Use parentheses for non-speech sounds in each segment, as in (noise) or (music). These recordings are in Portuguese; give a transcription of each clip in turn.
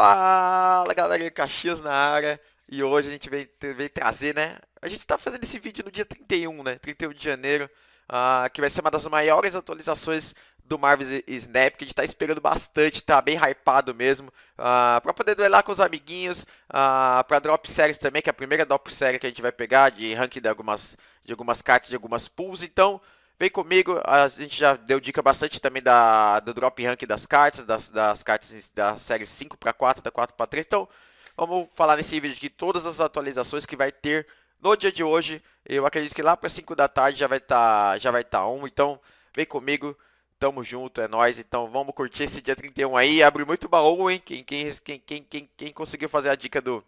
Fala galera de Caxias na área e hoje a gente vem, trazer, né? A gente tá fazendo esse vídeo no dia 31, né? 31 de janeiro, uh, que vai ser uma das maiores atualizações do Marvel Snap, que a gente tá esperando bastante, tá bem hypado mesmo, uh, pra poder duelar com os amiguinhos, uh, pra Drop Series também, que é a primeira Drop Series que a gente vai pegar, de ranking de algumas, de algumas cartas, de algumas pools, então... Vem comigo, a gente já deu dica bastante também da, do drop rank das cartas, das, das cartas da série 5 para 4, da 4 para 3. Então, vamos falar nesse vídeo aqui todas as atualizações que vai ter no dia de hoje. Eu acredito que lá para 5 da tarde já vai estar tá, já vai estar tá 1, então vem comigo. Tamo junto, é nóis. Então vamos curtir esse dia 31 aí. Abre muito baú, hein? Quem, quem, quem, quem, quem, quem conseguiu fazer a dica do,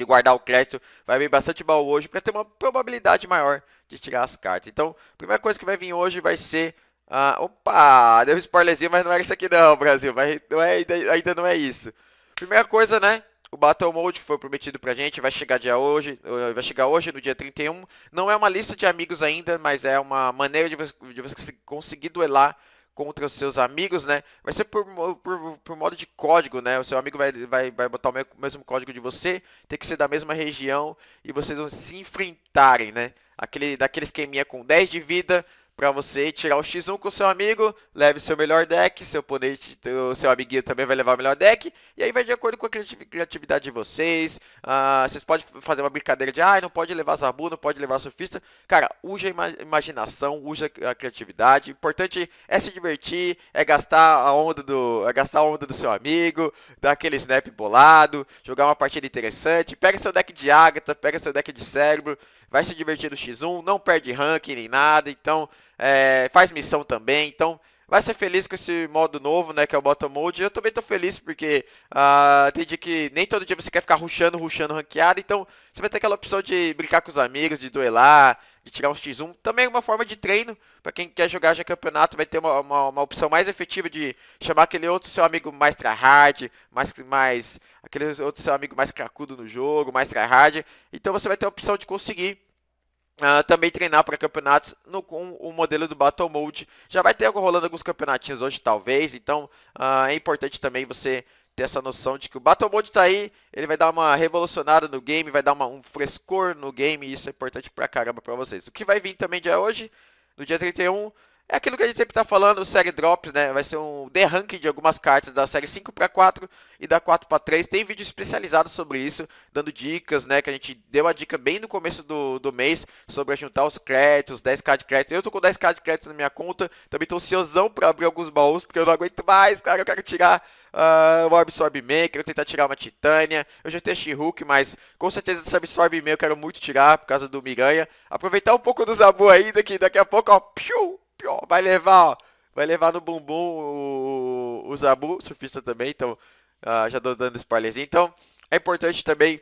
de guardar o crédito, vai vir bastante baú hoje para ter uma probabilidade maior de tirar as cartas. Então, a primeira coisa que vai vir hoje vai ser... Uh, opa, deu um spoilerzinho, mas não é isso aqui não, Brasil. Vai, não é, ainda não é isso. Primeira coisa, né? O Battle Mode que foi prometido pra gente vai chegar dia hoje, eh, vai chegar hoje no dia 31. Não é uma lista de amigos ainda, mas é uma maneira de, você conseguir duelar contra os seus amigos, né? Vai ser por, por, por, modo de código, né? O seu amigo vai, vai, vai botar o mesmo código de você, tem que ser da mesma região e vocês vão se enfrentarem, né? Aquele, daquele esqueminha com 10 de vida, para você tirar o X1 com seu amigo, leve seu melhor deck, seu oponente, o seu amiguinho também vai levar o melhor deck, e aí vai de acordo com a criatividade de vocês, ah, vocês podem fazer uma brincadeira de, ah, não pode levar Zabu, não pode levar Surfista, cara, use a imaginação, use a criatividade, o importante é se divertir, é gastar a onda do, é gastar a onda do seu amigo, dar aquele snap bolado, jogar uma partida interessante, pega seu deck de Ágata, pega seu deck de Cérebro, vai se divertir no X1, não perde ranking nem nada, então é, faz missão também, então vai ser feliz com esse modo novo, né, que é o Bottom Mode. Eu também tô feliz porque uh, ah, dia que nem todo dia você quer ficar ruxando, ruxando ranqueado, então você vai ter aquela opção de brincar com os amigos, de duelar, de tirar uns X1. Também é uma forma de treino, para quem quer jogar já campeonato, vai ter uma, uma, uma, opção mais efetiva de chamar aquele outro seu amigo mais tryhard, mais, mais, aquele outro seu amigo mais cracudo no jogo, mais tryhard. Então você vai ter a opção de conseguir Uh, também treinar para campeonatos no, com o modelo do Battle Mode. Já vai ter rolando alguns campeonatinhos hoje, talvez, então uh, é importante também você ter essa noção de que o Mode tá aí, ele vai dar uma revolucionada no game, vai dar uma, um frescor no game, e isso é importante pra caramba pra vocês. O que vai vir também dia hoje, no dia 31, é aquilo que a gente sempre está falando, série drops, né? Vai ser um derranque de algumas cartas da série 5 para 4 e da 4 para 3. Tem vídeo especializado sobre isso, dando dicas, né? Que a gente deu a dica bem no começo do, do mês sobre juntar os créditos, 10k de crédito. Eu tô com 10k de crédito na minha conta, também tô ansiosão para abrir alguns baús, porque eu não aguento mais, cara. Eu quero tirar uh, o Absorb Man, quero tentar tirar uma Titânia. Eu já tenho a She-Hulk, mas com certeza esse Absorb Man eu quero muito tirar por causa do Miranha. Aproveitar um pouco do Zabu ainda, que daqui a pouco, ó, piu! pior. Vai levar, ó. Vai levar no bumbum o, o Zabu, surfista também, então uh, já tô dando spoilerzinho. Então, é importante também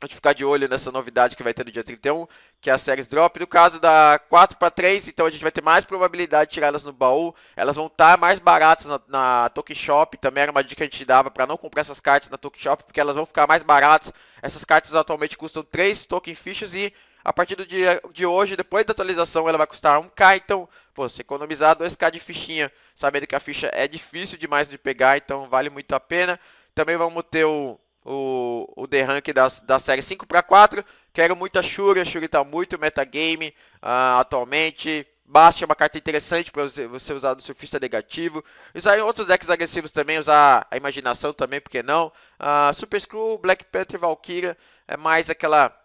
a gente ficar de olho nessa novidade que vai ter no dia 31, que é a séries drop. No caso da 4 para 3, então a gente vai ter mais probabilidade de tirar elas no baú. Elas vão estar tá mais baratas na, na Token Shop. Também era uma dica que a gente dava para não comprar essas cartas na Token Shop, porque elas vão ficar mais baratas. Essas cartas atualmente custam 3 Token Fichas e a partir do dia de hoje, depois da atualização, ela vai custar 1k, então pô, você economizar 2k de fichinha, sabendo que a ficha é difícil demais de pegar, então vale muito a pena. Também vamos ter o, o, o The Rank da, da série 5 para 4. Quero muito a Shuri, a Shuri está muito metagame uh, atualmente. Basta é uma carta interessante para você, usar no surfista negativo. Usar em outros decks agressivos também, usar a imaginação também, por que não? Uh, Super Screw, Black Panther, Valkyria, é mais aquela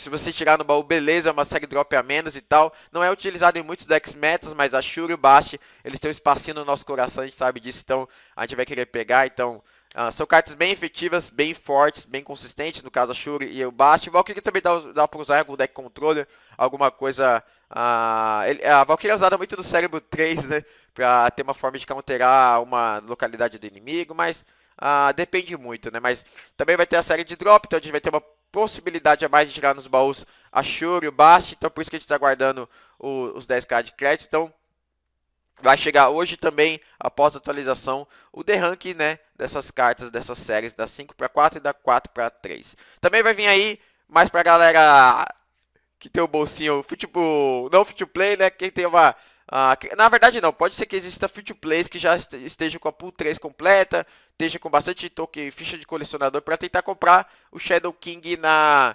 que se você tirar no baú, beleza, é uma série drop a menos e tal. Não é utilizado em muitos decks metas, mas a Shuri e o Bast, eles têm um espacinho no nosso coração, a gente sabe disso, então a gente vai querer pegar, então... Uh, são cartas bem efetivas, bem fortes, bem consistentes, no caso a Shuri e o Bast. O Valkyrie também dá, dá pra usar algum deck controle, alguma coisa... Uh, ele, a Valkyrie é usada muito no cérebro 3, né? Pra ter uma forma de counterar uma localidade do inimigo, mas... Uh, depende muito, né? Mas também vai ter a série de drop, então a gente vai ter uma possibilidade a mais de tirar nos baús a Shuri, o Basti, então por isso que a gente está guardando o, os 10k de crédito. Então, vai chegar hoje também, após a atualização, o derranque né, dessas cartas, dessas séries, da 5 para 4 e da 4 para 3. Também vai vir aí, mais para a galera que tem o bolsinho, futebol, não free play, né, quem tem uma ah, na verdade não, pode ser que exista future plays que já esteja com a pool 3 completa, esteja com bastante token, ficha de colecionador para tentar comprar o Shadow King na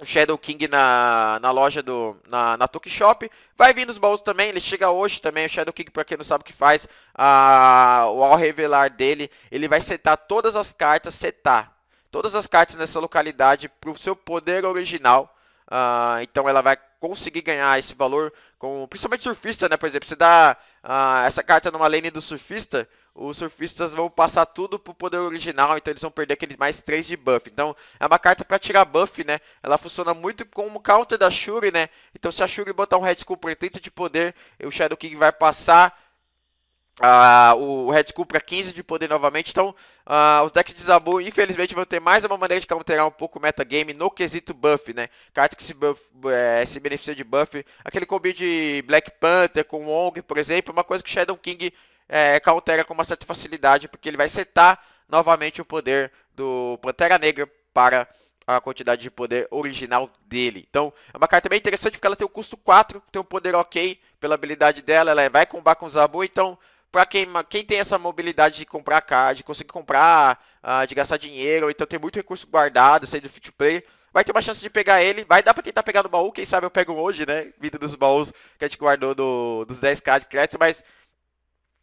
o Shadow King na, na loja do na, na Shop. Vai vir nos baús também, ele chega hoje também. O Shadow King, para quem não sabe o que faz, ah, ao revelar dele, ele vai setar todas as cartas, setar todas as cartas nessa localidade para o seu poder original. Ah, então ela vai conseguir ganhar esse valor, com, principalmente surfista, né? Por exemplo, se dá ah, essa carta numa lane do surfista, os surfistas vão passar tudo pro poder original, então eles vão perder aqueles mais 3 de buff. Então, é uma carta para tirar buff, né? Ela funciona muito como counter da Shuri, né? Então, se a Shuri botar um Red Skull por 30 de poder, o Shadow King vai passar ah, o Red Skull para 15 de poder novamente. Então, ah, os decks de Zabu, infelizmente, vão ter mais uma maneira de counterar um pouco o metagame no quesito buff, né? Cards que se, buff, é, se beneficia de buff. Aquele combi de Black Panther com Wong, por exemplo, é uma coisa que Shadow King é, countera com uma certa facilidade, porque ele vai setar novamente o poder do Pantera Negra para a quantidade de poder original dele. Então, é uma carta bem interessante porque ela tem o custo 4, tem um poder ok pela habilidade dela, ela vai combar com o Zabu, então para quem, quem tem essa mobilidade de comprar card, conseguir comprar, uh, de gastar dinheiro, então tem muito recurso guardado, sendo free to play, vai ter uma chance de pegar ele. Vai dar para tentar pegar no baú, quem sabe eu pego hoje, né? Vindo dos baús que a gente guardou do, dos 10k de crédito, mas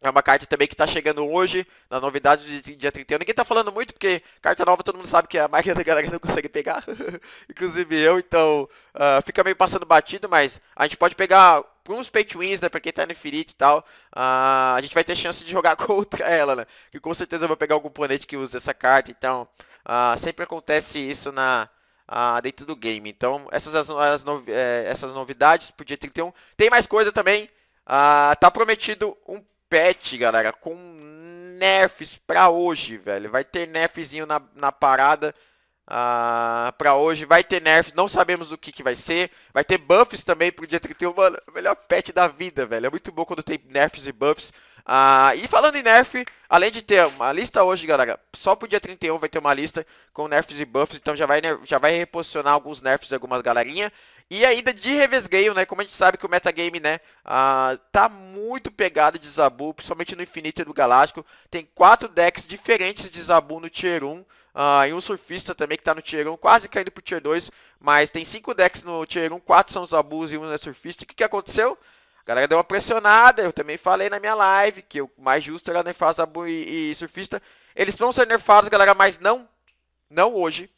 é uma carta também que está chegando hoje, na novidade de dia 31. Ninguém está falando muito, porque carta nova todo mundo sabe que a maioria (laughs) da galera não consegue pegar. (laughs) Inclusive eu, então uh, fica meio passando batido, mas a gente pode pegar por uns pay wins, né, pra quem tá no Infinite e tal, uh, a gente vai ter chance de jogar (laughs) contra ela, né, que com certeza eu vou pegar algum oponente que use essa carta, então, uh, sempre acontece isso na, uh, dentro do game, então, essas, as, as novi eh, essas novidades pro dia 31, tem mais coisa também, uh, tá prometido um patch, galera, com nerfs pra hoje, velho, vai ter nerfzinho na, na parada, ah, para hoje. Vai ter nerfs não sabemos o que, que vai ser. Vai ter buffs também pro dia 31. Mano, é melhor pet da vida, velho. É muito bom quando tem nerfs e buffs. Ah, e falando em nerf, além de ter uma lista hoje, galera, só pro dia 31 vai ter uma lista com nerfs e buffs, então já vai, já vai reposicionar alguns nerfs de algumas galerinha. E ainda de revesgale, né? Como a gente sabe que o metagame, né? Ah, tá muito pegado de Zabu, principalmente no Infinito do Galáctico. Tem quatro decks diferentes de Zabu no Tier 1. Ah, e um surfista também que está no Tier 1, quase caindo pro Tier 2. Mas tem cinco decks no Tier 1, quatro são Zabus e um é surfista. O que, que aconteceu? A galera deu uma pressionada, eu também falei na minha live que o mais justo era nerfar Zabu e, e surfista. Eles vão ser nerfados, galera, mas não, não hoje.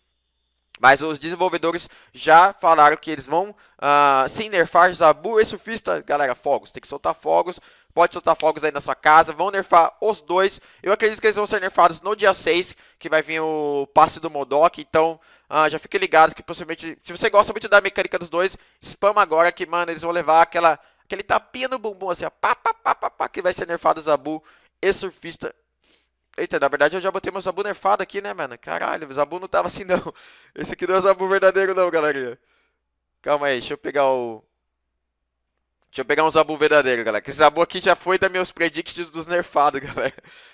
Mas os desenvolvedores já falaram que eles vão uh, ah, sem nerfar Zabu e Surfista. Galera, fogos. Tem que soltar fogos. Pode soltar fogos aí na sua casa. Vão nerfar os dois. Eu acredito que eles vão ser nerfados no dia 6, que vai vir o passe do Modok. Então, uh, já fiquem ligados que possivelmente... Se você gosta muito da mecânica dos dois, spam agora que, mano, eles vão levar aquela, aquele tapinha no bumbum, assim, ó. Pá, pá, pá, pá, pá, que vai ser nerfado Zabu e Surfista Eita, na verdade eu já botei meu Zabu nerfado aqui, né, mano? Caralho, o Zabu não tava assim não. (laughs) Esse aqui não é o Zabu verdadeiro não, galerinha. Calma aí, deixa eu pegar o... Deixa eu pegar um Zabu verdadeiro, galera. Que esse Zabu aqui já foi da meus predicts dos nerfados, (laughs) galera.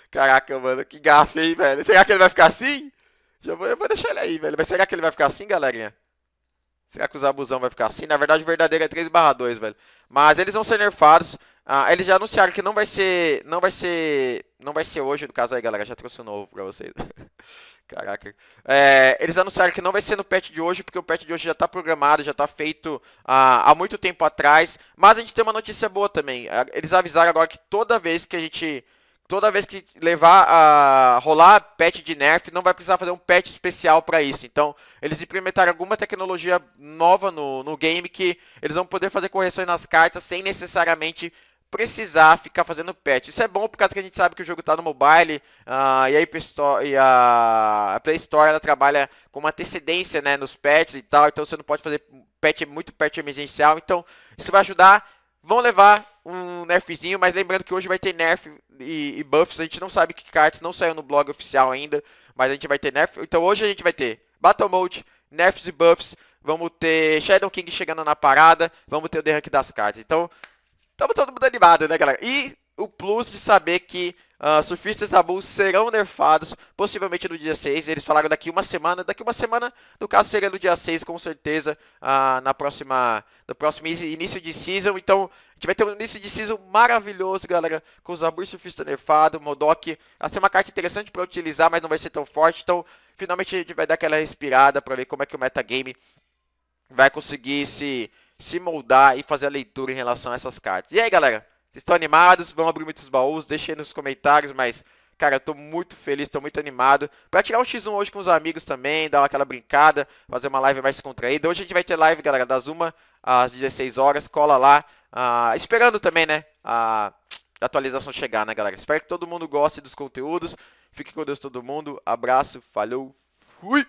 Caraca, mano, que gafe, hein, velho. Será que ele vai ficar assim? Já vou, eu vou deixar ele aí, velho. Mas será que ele vai ficar assim, galerinha? Será que o Zabuzão vai ficar assim? Na verdade, o verdadeiro é 3 barra 2, velho. Mas eles vão ser nerfados. Ah, eles já anunciaram que não vai ser. Não vai ser. Não vai ser hoje, no caso aí, galera. Já trouxe um novo pra vocês. (laughs) Caraca. É, eles anunciaram que não vai ser no patch de hoje, porque o patch de hoje já está programado, já está feito ah, há muito tempo atrás. Mas a gente tem uma notícia boa também. Eles avisaram agora que toda vez que a gente. Toda vez que levar a rolar patch de nerf, não vai precisar fazer um patch especial para isso. Então, eles implementaram alguma tecnologia nova no, no game que eles vão poder fazer correções nas cartas sem necessariamente precisar ficar fazendo patch. Isso é bom por causa que a gente sabe que o jogo está no mobile uh, e, a Play Store, e a Play Store ela trabalha com uma antecedência né, nos patches e tal, então você não pode fazer patch, muito patch emergencial, então isso vai ajudar. Vão levar um nerfzinho, mas lembrando que hoje vai ter nerf e, e buffs, a gente não sabe que cartas, não saiu no blog oficial ainda, mas a gente vai ter nerf, então hoje a gente vai ter Battle Mode, nerfs e buffs, vamos ter Shadow King chegando na parada, vamos ter o derrank das cartas, então Tamo todo mundo animado, né, galera? E o plus de saber que uh, surfistas da Bull serão nerfados, possivelmente no dia 6. Eles falaram daqui uma semana. Daqui uma semana, no caso, seria no dia 6, com certeza, uh, na próxima, no próximo início de season. Então, a gente vai ter um início de season maravilhoso, galera, com os e surfista nerfado, Modok. Vai ser uma carta interessante para utilizar, mas não vai ser tão forte. Então, finalmente a gente vai dar aquela respirada para ver como é que o metagame vai conseguir se se moldar e fazer a leitura em relação a essas cartas. E aí, galera? Vocês estão animados? Vão abrir muitos baús? Deixem nos comentários, mas... Cara, eu tô muito feliz, tô muito animado. Pra tirar um X1 hoje com os amigos também, dar aquela brincada, fazer uma live mais contraída. Hoje a gente vai ter live, galera, das 1 às 16 horas. Cola lá. Ah, esperando também, né? A atualização chegar, né, galera? Espero que todo mundo goste dos conteúdos. Fique com Deus todo mundo. Abraço, falou, fui!